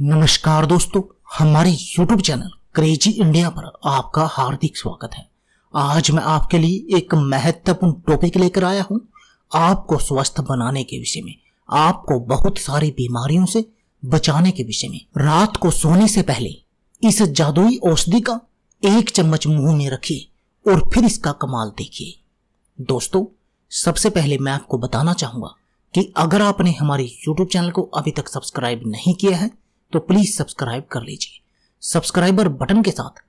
नमस्कार दोस्तों हमारे YouTube चैनल क्रेजी इंडिया पर आपका हार्दिक स्वागत है आज मैं आपके लिए एक महत्वपूर्ण टॉपिक लेकर आया हूं आपको स्वस्थ बनाने के विषय में आपको बहुत सारी बीमारियों से बचाने के विषय में रात को सोने से पहले इस जादुई औषधि का एक चम्मच मुंह में रखिए और फिर इसका कमाल देखिए दोस्तों सबसे पहले मैं आपको बताना चाहूंगा कि अगर आपने हमारे YouTube चैनल को अभी तक सब्सक्राइब नहीं किया है तो प्लीज सब्सक्राइब कर लीजिए सब्सक्राइबर बटन के साथ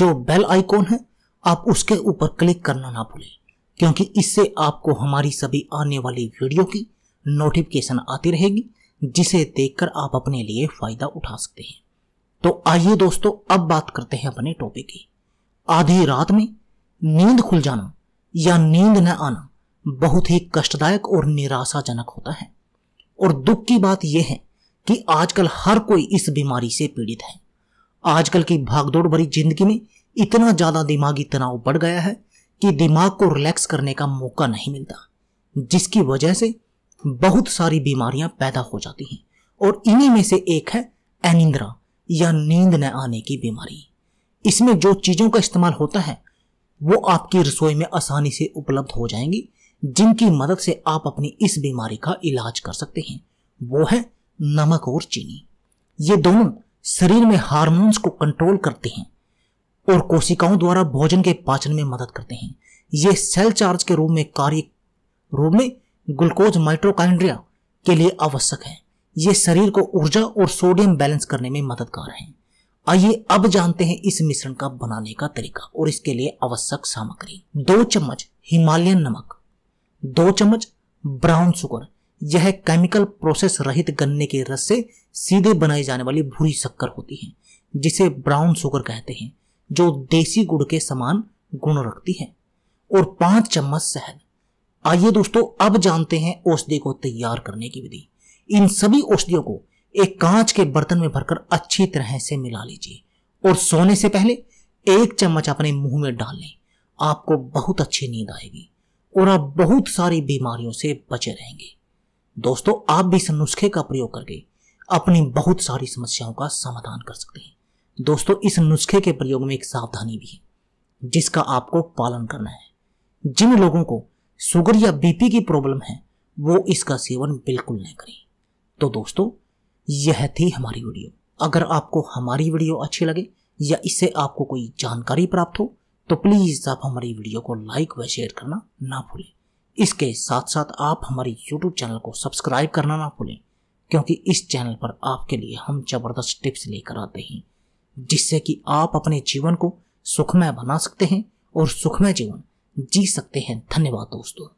जो बेल आइकॉन है आप उसके ऊपर क्लिक करना ना भूलें क्योंकि इससे आपको हमारी सभी आने वाली वीडियो की नोटिफिकेशन आती रहेगी जिसे देखकर आप अपने लिए फायदा उठा सकते हैं तो आइए दोस्तों अब बात करते हैं अपने टॉपिक की आधी रात में नींद खुल जाना या नींद न आना बहुत ही कष्टदायक और निराशाजनक होता है और दुख की बात यह है कि आजकल हर कोई इस बीमारी से पीड़ित है आजकल की भागदौड़ भरी जिंदगी में इतना ज़्यादा दिमागी तनाव बढ़ गया है कि दिमाग को रिलैक्स करने का मौका नहीं मिलता जिसकी वजह से बहुत सारी बीमारियां पैदा हो जाती हैं और इन्हीं में से एक है अनिंद्रा या नींद न आने की बीमारी इसमें जो चीज़ों का इस्तेमाल होता है वो आपकी रसोई में आसानी से उपलब्ध हो जाएंगी जिनकी मदद से आप अपनी इस बीमारी का इलाज कर सकते हैं वो है नमक और चीनी ये दोनों शरीर में हार्मोन्स को कंट्रोल करते हैं और कोशिकाओं द्वारा भोजन के पाचन में मदद करते हैं ये सेल चार्ज के रूप में कार्य रूप में ग्लूकोज माइट्रोकाइंड्रिया के लिए आवश्यक है ये शरीर को ऊर्जा और सोडियम बैलेंस करने में मददगार है आइए अब जानते हैं इस मिश्रण का बनाने का तरीका और इसके लिए आवश्यक सामग्री दो चम्मच हिमालयन नमक दो चम्मच ब्राउन शुगर यह केमिकल प्रोसेस रहित गन्ने के रस से सीधे बनाई जाने वाली भूरी शक्कर होती है जिसे ब्राउन शुगर कहते हैं जो देसी गुड़ के समान गुण रखती है और पांच चम्मच शहद आइए दोस्तों अब जानते हैं औषधि को तैयार करने की विधि इन सभी औषधियों को एक कांच के बर्तन में भरकर अच्छी तरह से मिला लीजिए और सोने से पहले एक चम्मच अपने मुंह में डाल लें आपको बहुत अच्छी नींद आएगी और आप बहुत सारी बीमारियों से बचे रहेंगे दोस्तों आप भी इस नुस्खे का प्रयोग करके अपनी बहुत सारी समस्याओं का समाधान कर सकते हैं दोस्तों इस नुस्खे के प्रयोग में एक सावधानी भी है जिसका आपको पालन करना है जिन लोगों को शुगर या बीपी की प्रॉब्लम है वो इसका सेवन बिल्कुल नहीं करें तो दोस्तों यह थी हमारी वीडियो अगर आपको हमारी वीडियो अच्छी लगे या इससे आपको कोई जानकारी प्राप्त हो तो प्लीज़ आप हमारी वीडियो को लाइक व शेयर करना ना भूलें इसके साथ साथ आप हमारे YouTube चैनल को सब्सक्राइब करना ना भूलें क्योंकि इस चैनल पर आपके लिए हम ज़बरदस्त टिप्स लेकर आते हैं जिससे कि आप अपने जीवन को सुखमय बना सकते हैं और सुखमय जीवन जी सकते हैं धन्यवाद दोस्तों